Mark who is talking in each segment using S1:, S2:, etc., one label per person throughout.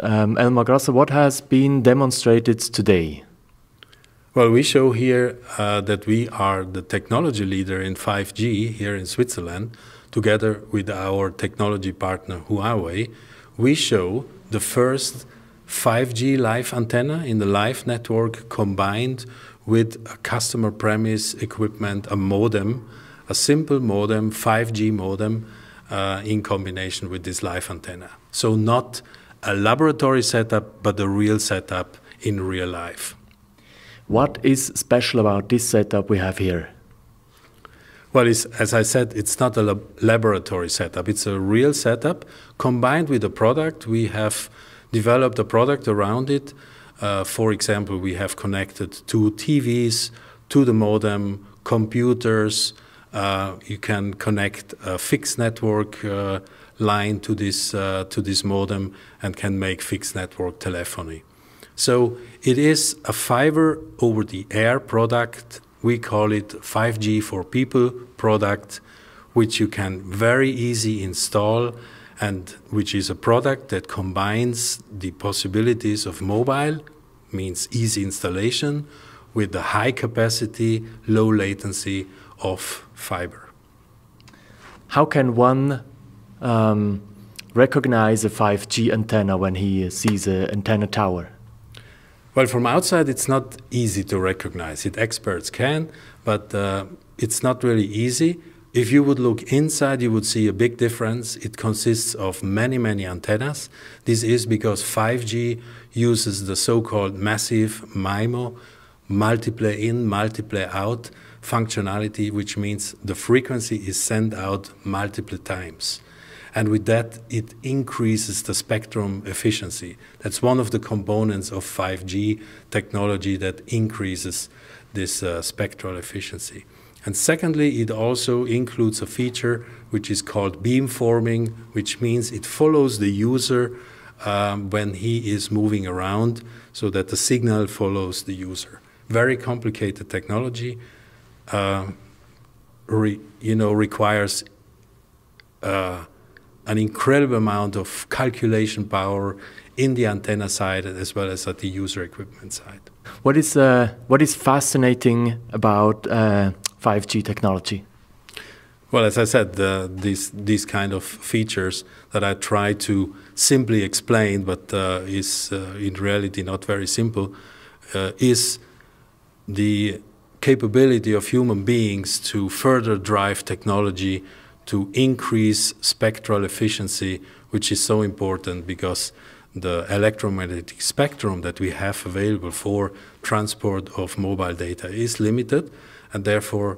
S1: Um, Elmar Grasser, what has been demonstrated today?
S2: Well, we show here uh, that we are the technology leader in 5G here in Switzerland, together with our technology partner Huawei. We show the first 5G live antenna in the live network combined with a customer premise equipment, a modem, a simple modem, 5G modem, uh, in combination with this live antenna. So, not a laboratory setup, but a real setup in real life. What is
S1: special about this setup we have here?
S2: Well, as I said, it's not a lab laboratory setup. It's a real setup combined with a product. We have developed a product around it. Uh, for example, we have connected two TVs, to the modem, computers, uh, you can connect a fixed network uh, line to this uh, to this modem and can make fixed network telephony. So it is a fiber over the air product. We call it 5G for people product, which you can very easy install and which is a product that combines the possibilities of mobile, means easy installation, with the high capacity, low latency of fiber.
S1: How can one um, recognize a 5G antenna when he sees an antenna tower?
S2: Well, from outside, it's not easy to recognize it. Experts can, but uh, it's not really easy. If you would look inside, you would see a big difference. It consists of many, many antennas. This is because 5G uses the so called massive MIMO, multiply in, multiply out functionality, which means the frequency is sent out multiple times. And with that, it increases the spectrum efficiency. That's one of the components of 5G technology that increases this uh, spectral efficiency. And secondly, it also includes a feature which is called beamforming, which means it follows the user um, when he is moving around so that the signal follows the user. Very complicated technology, uh, re, you know, requires uh, an incredible amount of calculation power in the antenna side as well as at the user equipment side.
S1: What is, uh, what is fascinating about 5G uh, technology?
S2: Well, as I said, the, these these kind of features that I try to simply explain, but uh, is uh, in reality not very simple, uh, is the capability of human beings to further drive technology to increase spectral efficiency, which is so important because the electromagnetic spectrum that we have available for transport of mobile data is limited, and therefore,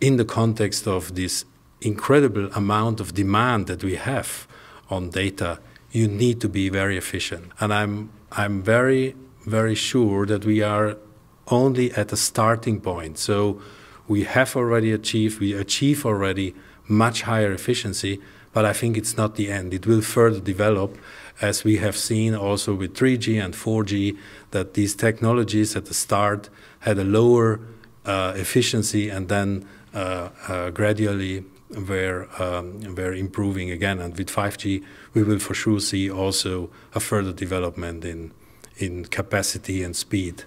S2: in the context of this incredible amount of demand that we have on data, you need to be very efficient. And I'm, I'm very, very sure that we are only at the starting point. So we have already achieved, we achieve already much higher efficiency, but I think it's not the end. It will further develop as we have seen also with 3G and 4G that these technologies at the start had a lower uh, efficiency and then uh, uh, gradually were, um, were improving again. And with 5G, we will for sure see also a further development in, in capacity and speed.